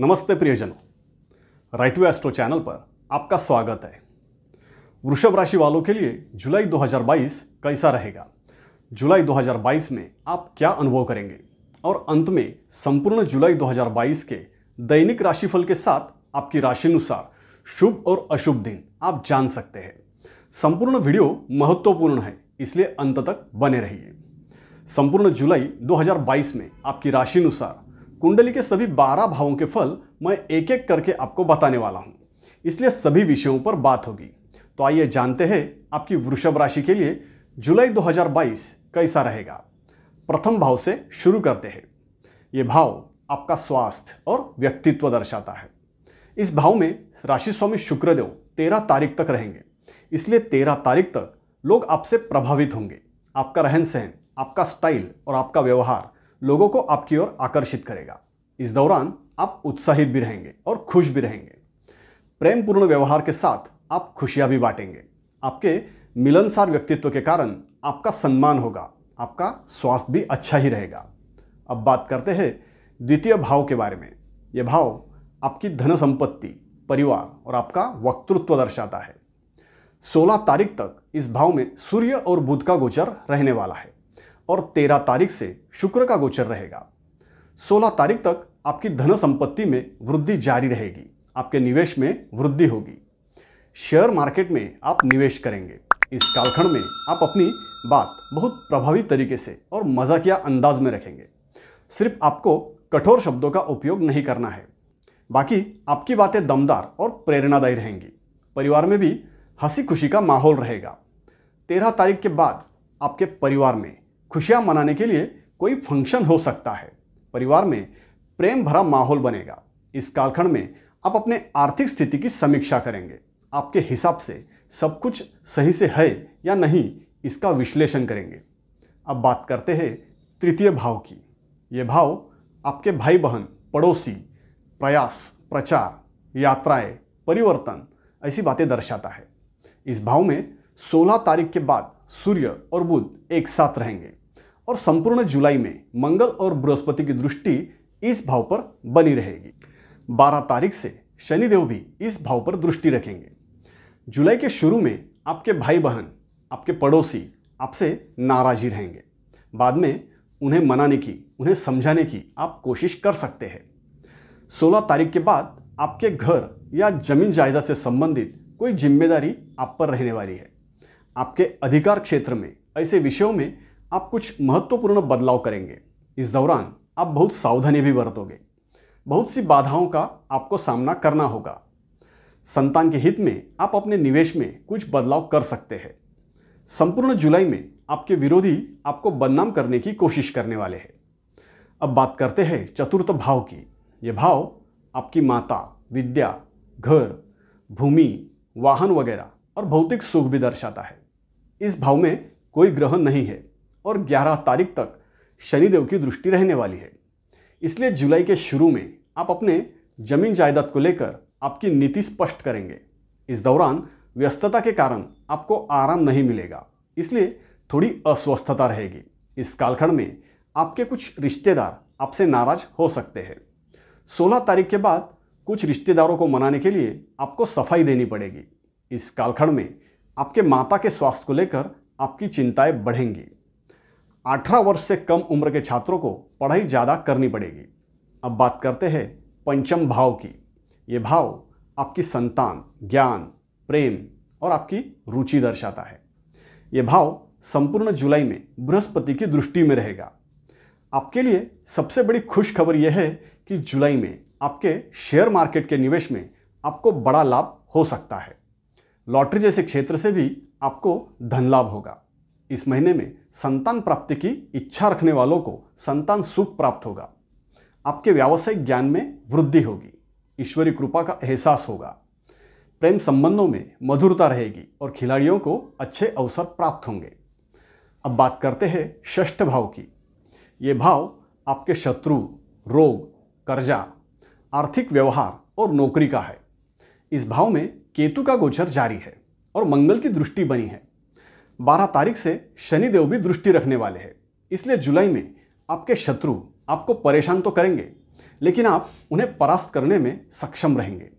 नमस्ते प्रियजनों right way astro channel पर आपका स्वागत है वृषभ राशि वालों के लिए जुलाई 2022 कैसा रहेगा जुलाई 2022 में आप क्या अनुभव करेंगे और अंत में संपूर्ण जुलाई 2022 के दैनिक राशिफल के साथ आपकी राशिनुसार शुभ और अशुभ दिन आप जान सकते हैं संपूर्ण वीडियो महत्वपूर्ण है इसलिए अंत तक बने रहिए संपूर्ण जुलाई 2022 में आपकी राशि अनुसार कुंडली के सभी बारह भावों के फल मैं एक एक करके आपको बताने वाला हूँ इसलिए सभी विषयों पर बात होगी तो आइए जानते हैं आपकी वृषभ राशि के लिए जुलाई 2022 कैसा रहेगा प्रथम भाव से शुरू करते हैं ये भाव आपका स्वास्थ्य और व्यक्तित्व दर्शाता है इस भाव में राशि स्वामी शुक्रदेव तेरह तारीख तक रहेंगे इसलिए तेरह तारीख तक लोग आपसे प्रभावित होंगे आपका रहन सहन आपका स्टाइल और आपका व्यवहार लोगों को आपकी ओर आकर्षित करेगा इस दौरान आप उत्साहित भी रहेंगे और खुश भी रहेंगे प्रेम पूर्ण व्यवहार के साथ आप खुशियां भी बांटेंगे आपके मिलनसार व्यक्तित्व के कारण आपका सम्मान होगा आपका स्वास्थ्य भी अच्छा ही रहेगा अब बात करते हैं द्वितीय भाव के बारे में यह भाव आपकी धन संपत्ति परिवार और आपका वक्तृत्व दर्शाता है 16 तारीख तक इस भाव में सूर्य और बुध का गोचर रहने वाला है और तेरह तारीख से शुक्र का गोचर रहेगा सोलह तारीख तक आपकी धन संपत्ति में वृद्धि जारी रहेगी आपके निवेश में वृद्धि होगी शेयर मार्केट में आप निवेश करेंगे इस कालखंड में आप अपनी बात बहुत प्रभावी तरीके से और मजाकिया अंदाज में रखेंगे सिर्फ आपको कठोर शब्दों का उपयोग नहीं करना है बाकी आपकी बातें दमदार और प्रेरणादायी रहेंगी परिवार में भी हंसी खुशी का माहौल रहेगा तेरह तारीख के बाद आपके परिवार में खुशियाँ मनाने के लिए कोई फंक्शन हो सकता है परिवार में प्रेम भरा माहौल बनेगा इस कालखंड में आप अपने आर्थिक स्थिति की समीक्षा करेंगे आपके हिसाब से सब कुछ सही से है या नहीं इसका विश्लेषण करेंगे अब बात करते हैं तृतीय भाव की ये भाव आपके भाई बहन पड़ोसी प्रयास प्रचार यात्राएं परिवर्तन ऐसी बातें दर्शाता है इस भाव में 16 तारीख के बाद सूर्य और बुध एक साथ रहेंगे और संपूर्ण जुलाई में मंगल और बृहस्पति की दृष्टि इस भाव पर बनी रहेगी 12 तारीख से शनिदेव भी इस भाव पर दृष्टि रखेंगे जुलाई के शुरू में आपके भाई बहन आपके पड़ोसी आपसे नाराज़ी रहेंगे बाद में उन्हें मनाने की उन्हें समझाने की आप कोशिश कर सकते हैं 16 तारीख के बाद आपके घर या जमीन जायदाद से संबंधित कोई जिम्मेदारी आप पर रहने वाली है आपके अधिकार क्षेत्र में ऐसे विषयों में आप कुछ महत्वपूर्ण बदलाव करेंगे इस दौरान आप बहुत सावधानी भी बरतोगे बहुत सी बाधाओं का आपको सामना करना होगा संतान के हित में आप अपने निवेश में कुछ बदलाव कर सकते हैं संपूर्ण जुलाई में आपके विरोधी आपको बदनाम करने की कोशिश करने वाले हैं अब बात करते हैं चतुर्थ भाव की यह भाव आपकी माता विद्या घर भूमि वाहन वगैरह और भौतिक सुख भी दर्शाता है इस भाव में कोई ग्रह नहीं है और 11 तारीख तक शनिदेव की दृष्टि रहने वाली है इसलिए जुलाई के शुरू में आप अपने जमीन जायदाद को लेकर आपकी नीति स्पष्ट करेंगे इस दौरान व्यस्तता के कारण आपको आराम नहीं मिलेगा इसलिए थोड़ी अस्वस्थता रहेगी इस कालखंड में आपके कुछ रिश्तेदार आपसे नाराज हो सकते हैं 16 तारीख के बाद कुछ रिश्तेदारों को मनाने के लिए आपको सफाई देनी पड़ेगी इस कालखंड में आपके माता के स्वास्थ्य को लेकर आपकी चिंताएं बढ़ेंगी 18 वर्ष से कम उम्र के छात्रों को पढ़ाई ज़्यादा करनी पड़ेगी अब बात करते हैं पंचम भाव की ये भाव आपकी संतान ज्ञान प्रेम और आपकी रुचि दर्शाता है ये भाव संपूर्ण जुलाई में बृहस्पति की दृष्टि में रहेगा आपके लिए सबसे बड़ी खुशखबर यह है कि जुलाई में आपके शेयर मार्केट के निवेश में आपको बड़ा लाभ हो सकता है लॉटरी जैसे क्षेत्र से भी आपको धन लाभ होगा इस महीने में संतान प्राप्ति की इच्छा रखने वालों को संतान सुख प्राप्त होगा आपके व्यावसायिक ज्ञान में वृद्धि होगी ईश्वरीय कृपा का एहसास होगा प्रेम संबंधों में मधुरता रहेगी और खिलाड़ियों को अच्छे अवसर प्राप्त होंगे अब बात करते हैं षष्ठ भाव की ये भाव आपके शत्रु रोग कर्जा आर्थिक व्यवहार और नौकरी का है इस भाव में केतु का गोचर जारी है और मंगल की दृष्टि बनी है 12 तारीख से शनिदेव भी दृष्टि रखने वाले हैं इसलिए जुलाई में आपके शत्रु आपको परेशान तो करेंगे लेकिन आप उन्हें परास्त करने में सक्षम रहेंगे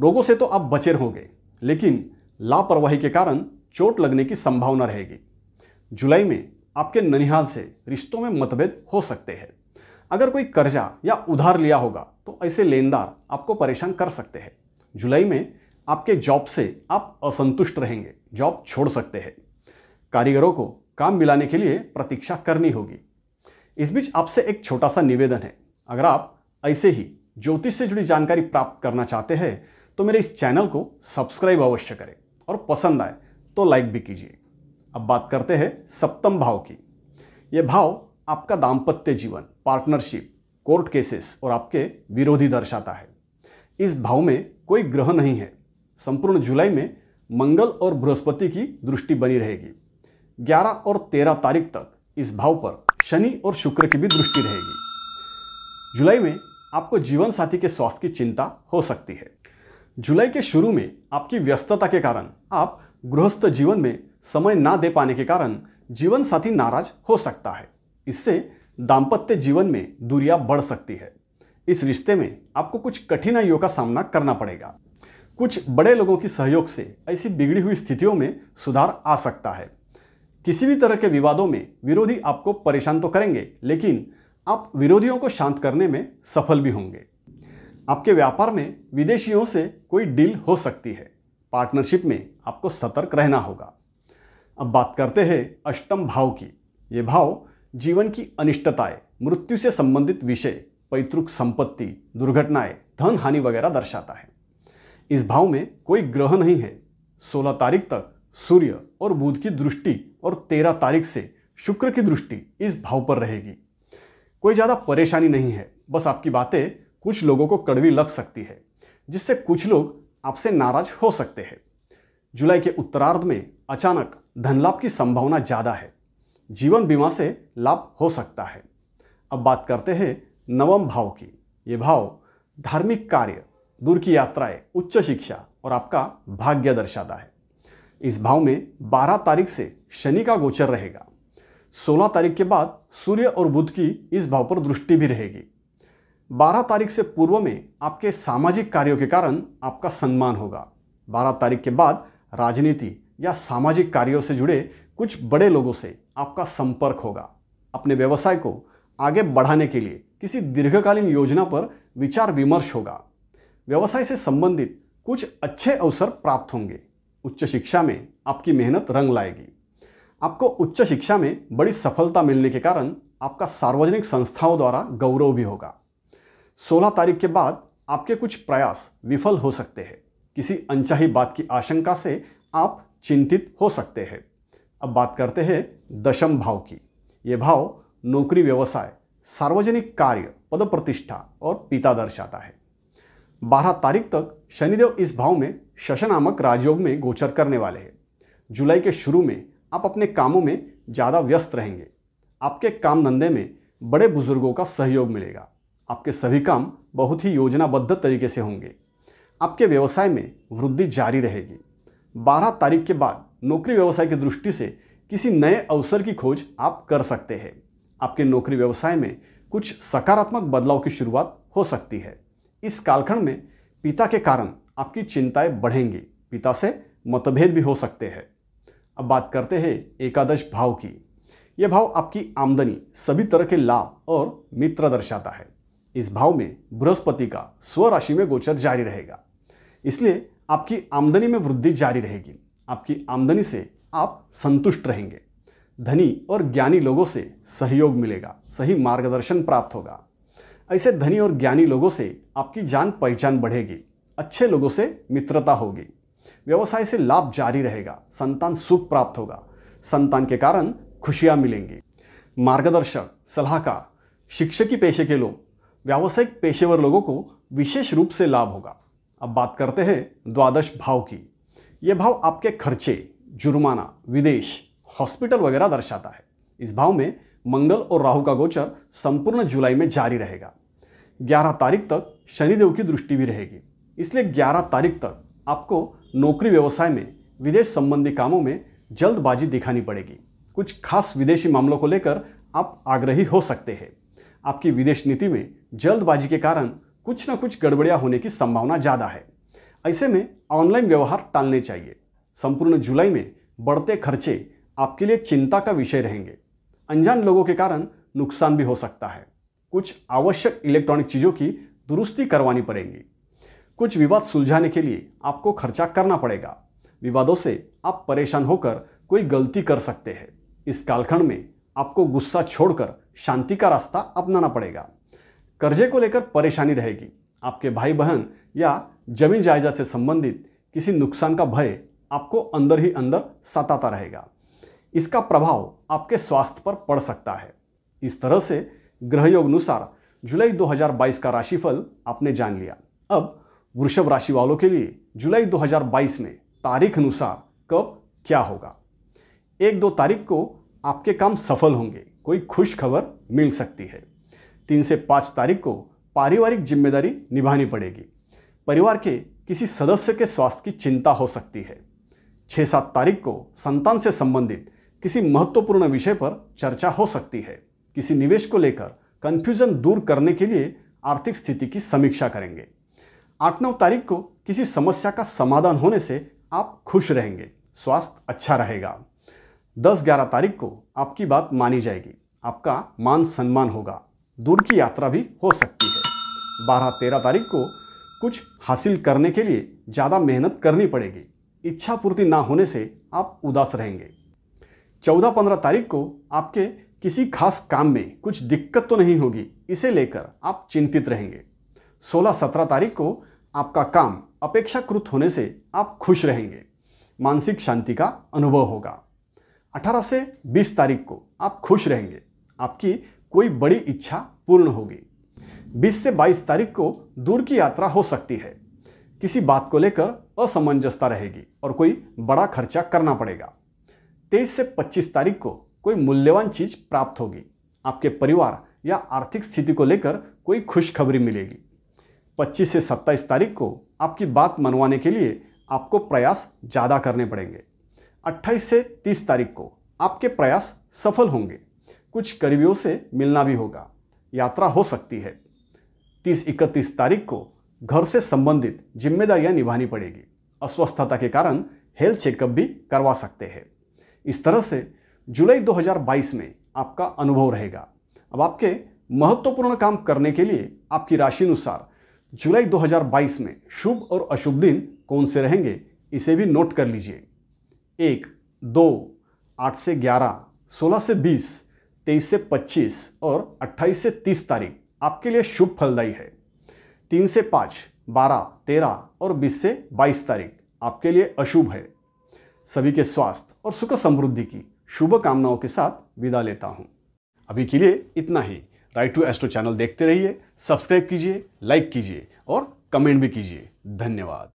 रोगों से तो आप बचे रहोगे लेकिन लापरवाही के कारण चोट लगने की संभावना रहेगी जुलाई में आपके ननिहाल से रिश्तों में मतभेद हो सकते हैं अगर कोई कर्जा या उधार लिया होगा तो ऐसे लेनदार आपको परेशान कर सकते हैं जुलाई में आपके जॉब से आप असंतुष्ट रहेंगे जॉब छोड़ सकते हैं कारीगरों को काम मिलाने के लिए प्रतीक्षा करनी होगी इस बीच आपसे एक छोटा सा निवेदन है अगर आप ऐसे ही ज्योतिष से जुड़ी जानकारी प्राप्त करना चाहते हैं तो मेरे इस चैनल को सब्सक्राइब अवश्य करें और पसंद आए तो लाइक भी कीजिए अब बात करते हैं सप्तम भाव की ये भाव आपका दाम्पत्य जीवन पार्टनरशिप कोर्ट केसेस और आपके विरोधी दर्शाता है इस भाव में कोई ग्रह नहीं है संपूर्ण जुलाई में मंगल और बृहस्पति की दृष्टि बनी रहेगी 11 और 13 तारीख तक इस भाव पर शनि और शुक्र की भी दृष्टि रहेगी जुलाई में आपको जीवन साथी के स्वास्थ्य की चिंता हो सकती है जुलाई के शुरू में आपकी व्यस्तता के कारण आप गृहस्थ जीवन में समय ना दे पाने के कारण जीवन साथी नाराज हो सकता है इससे दाम्पत्य जीवन में दूरियां बढ़ सकती है इस रिश्ते में आपको कुछ कठिनाइयों का सामना करना पड़ेगा कुछ बड़े लोगों की सहयोग से ऐसी बिगड़ी हुई स्थितियों में सुधार आ सकता है किसी भी तरह के विवादों में विरोधी आपको परेशान तो करेंगे लेकिन आप विरोधियों को शांत करने में सफल भी होंगे आपके व्यापार में विदेशियों से कोई डील हो सकती है पार्टनरशिप में आपको सतर्क रहना होगा अब बात करते हैं अष्टम भाव की ये भाव जीवन की अनिष्टताएं मृत्यु से संबंधित विषय पैतृक संपत्ति दुर्घटनाएं धन हानि वगैरह दर्शाता है इस भाव में कोई ग्रह नहीं है 16 तारीख तक सूर्य और बुध की दृष्टि और तेरह तारीख से शुक्र की दृष्टि इस भाव पर रहेगी कोई ज़्यादा परेशानी नहीं है बस आपकी बातें कुछ लोगों को कड़वी लग सकती है जिससे कुछ लोग आपसे नाराज हो सकते हैं जुलाई के उत्तरार्ध में अचानक धनलाभ की संभावना ज़्यादा है जीवन बीमा से लाभ हो सकता है अब बात करते हैं नवम भाव की ये भाव धार्मिक कार्य दूर की यात्राएं उच्च शिक्षा और आपका भाग्य दर्शाता है इस भाव में 12 तारीख से शनि का गोचर रहेगा 16 तारीख के बाद सूर्य और बुध की इस भाव पर दृष्टि भी रहेगी 12 तारीख से पूर्व में आपके सामाजिक कार्यों के कारण आपका सम्मान होगा 12 तारीख के बाद राजनीति या सामाजिक कार्यों से जुड़े कुछ बड़े लोगों से आपका संपर्क होगा अपने व्यवसाय को आगे बढ़ाने के लिए किसी दीर्घकालीन योजना पर विचार विमर्श होगा व्यवसाय से संबंधित कुछ अच्छे अवसर प्राप्त होंगे उच्च शिक्षा में आपकी मेहनत रंग लाएगी आपको उच्च शिक्षा में बड़ी सफलता मिलने के कारण आपका सार्वजनिक संस्थाओं द्वारा गौरव भी होगा 16 तारीख के बाद आपके कुछ प्रयास विफल हो सकते हैं किसी अनचाही बात की आशंका से आप चिंतित हो सकते हैं अब बात करते हैं दशम भाव की ये भाव नौकरी व्यवसाय सार्वजनिक कार्य पद प्रतिष्ठा और पिता दर्शाता है 12 तारीख तक शनिदेव इस भाव में शशनामक नामक राजयोग में गोचर करने वाले हैं जुलाई के शुरू में आप अपने कामों में ज़्यादा व्यस्त रहेंगे आपके काम धंधे में बड़े बुजुर्गों का सहयोग मिलेगा आपके सभी काम बहुत ही योजनाबद्ध तरीके से होंगे आपके व्यवसाय में वृद्धि जारी रहेगी 12 तारीख के बाद नौकरी व्यवसाय की दृष्टि से किसी नए अवसर की खोज आप कर सकते हैं आपके नौकरी व्यवसाय में कुछ सकारात्मक बदलाव की शुरुआत हो सकती है इस कालखंड में पिता के कारण आपकी चिंताएं बढ़ेंगी पिता से मतभेद भी हो सकते हैं अब बात करते हैं एकादश भाव की यह भाव आपकी आमदनी सभी तरह के लाभ और मित्र दर्शाता है इस भाव में बृहस्पति का स्वराशि में गोचर जारी रहेगा इसलिए आपकी आमदनी में वृद्धि जारी रहेगी आपकी आमदनी से आप संतुष्ट रहेंगे धनी और ज्ञानी लोगों से सहयोग मिलेगा सही मार्गदर्शन प्राप्त होगा ऐसे धनी और ज्ञानी लोगों से आपकी जान पहचान बढ़ेगी अच्छे लोगों से मित्रता होगी व्यवसाय से लाभ जारी रहेगा संतान सुख प्राप्त होगा संतान के कारण खुशियाँ मिलेंगी मार्गदर्शक सलाहकार शिक्षकी पेशे के लोग व्यावसायिक पेशेवर लोगों को विशेष रूप से लाभ होगा अब बात करते हैं द्वादश भाव की यह भाव आपके खर्चे जुर्माना विदेश हॉस्पिटल वगैरह दर्शाता है इस भाव में मंगल और राहु का गोचर संपूर्ण जुलाई में जारी रहेगा 11 तारीख तक शनिदेव की दृष्टि भी रहेगी इसलिए 11 तारीख तक आपको नौकरी व्यवसाय में विदेश संबंधी कामों में जल्दबाजी दिखानी पड़ेगी कुछ खास विदेशी मामलों को लेकर आप आग्रही हो सकते हैं आपकी विदेश नीति में जल्दबाजी के कारण कुछ ना कुछ गड़बड़ियाँ होने की संभावना ज़्यादा है ऐसे में ऑनलाइन व्यवहार टालने चाहिए संपूर्ण जुलाई में बढ़ते खर्चे आपके लिए चिंता का विषय रहेंगे अनजान लोगों के कारण नुकसान भी हो सकता है कुछ आवश्यक इलेक्ट्रॉनिक चीज़ों की दुरुस्ती करवानी पड़ेगी कुछ विवाद सुलझाने के लिए आपको खर्चा करना पड़ेगा विवादों से आप परेशान होकर कोई गलती कर सकते हैं इस कालखंड में आपको गुस्सा छोड़कर शांति का रास्ता अपनाना पड़ेगा कर्जे को लेकर परेशानी रहेगी आपके भाई बहन या जमीन जायदाद से संबंधित किसी नुकसान का भय आपको अंदर ही अंदर सताता रहेगा इसका प्रभाव आपके स्वास्थ्य पर पड़ सकता है इस तरह से ग्रहयोग अनुसार जुलाई 2022 का राशिफल आपने जान लिया अब वृषभ राशि वालों के लिए जुलाई 2022 में तारीख अनुसार कब क्या होगा एक दो तारीख को आपके काम सफल होंगे कोई खुश खबर मिल सकती है तीन से पाँच तारीख को पारिवारिक जिम्मेदारी निभानी पड़ेगी परिवार के किसी सदस्य के स्वास्थ्य की चिंता हो सकती है छः सात तारीख को संतान से संबंधित किसी महत्वपूर्ण विषय पर चर्चा हो सकती है किसी निवेश को लेकर कन्फ्यूजन दूर करने के लिए आर्थिक स्थिति की समीक्षा करेंगे आठ नौ तारीख को किसी समस्या का समाधान होने से आप खुश रहेंगे स्वास्थ्य अच्छा रहेगा दस ग्यारह तारीख को आपकी बात मानी जाएगी आपका मान सम्मान होगा दूर की यात्रा भी हो सकती है बारह तेरह तारीख को कुछ हासिल करने के लिए ज़्यादा मेहनत करनी पड़ेगी इच्छा पूर्ति ना होने से आप उदास रहेंगे चौदह पंद्रह तारीख को आपके किसी खास काम में कुछ दिक्कत तो नहीं होगी इसे लेकर आप चिंतित रहेंगे सोलह सत्रह तारीख को आपका काम अपेक्षाकृत होने से आप खुश रहेंगे मानसिक शांति का अनुभव होगा 18 से 20 तारीख को आप खुश रहेंगे आपकी कोई बड़ी इच्छा पूर्ण होगी 20 से 22 तारीख को दूर की यात्रा हो सकती है किसी बात को लेकर असमंजसता रहेगी और कोई बड़ा खर्चा करना पड़ेगा तेईस से पच्चीस तारीख को कोई मूल्यवान चीज प्राप्त होगी आपके परिवार या आर्थिक स्थिति को लेकर कोई खुशखबरी मिलेगी 25 से 27 तारीख को आपकी बात मनवाने के लिए आपको प्रयास ज़्यादा करने पड़ेंगे 28 से 30 तारीख को आपके प्रयास सफल होंगे कुछ करीबियों से मिलना भी होगा यात्रा हो सकती है 30 इकतीस तारीख को घर से संबंधित जिम्मेदारियां निभानी पड़ेगी अस्वस्थता के कारण हेल्थ चेकअप भी करवा सकते हैं इस तरह से जुलाई 2022 में आपका अनुभव रहेगा अब आपके महत्वपूर्ण काम करने के लिए आपकी राशि अनुसार जुलाई 2022 में शुभ और अशुभ दिन कौन से रहेंगे इसे भी नोट कर लीजिए एक दो आठ से ग्यारह सोलह से बीस तेईस से पच्चीस और अट्ठाईस से तीस तारीख आपके लिए शुभ फलदायी है तीन से पाँच बारह तेरह और बीस से बाईस तारीख आपके लिए अशुभ है सभी के स्वास्थ्य और सुख समृद्धि की शुभ कामनाओं के साथ विदा लेता हूँ अभी के लिए इतना ही राइट टू एस्ट्रो चैनल देखते रहिए सब्सक्राइब कीजिए लाइक कीजिए और कमेंट भी कीजिए धन्यवाद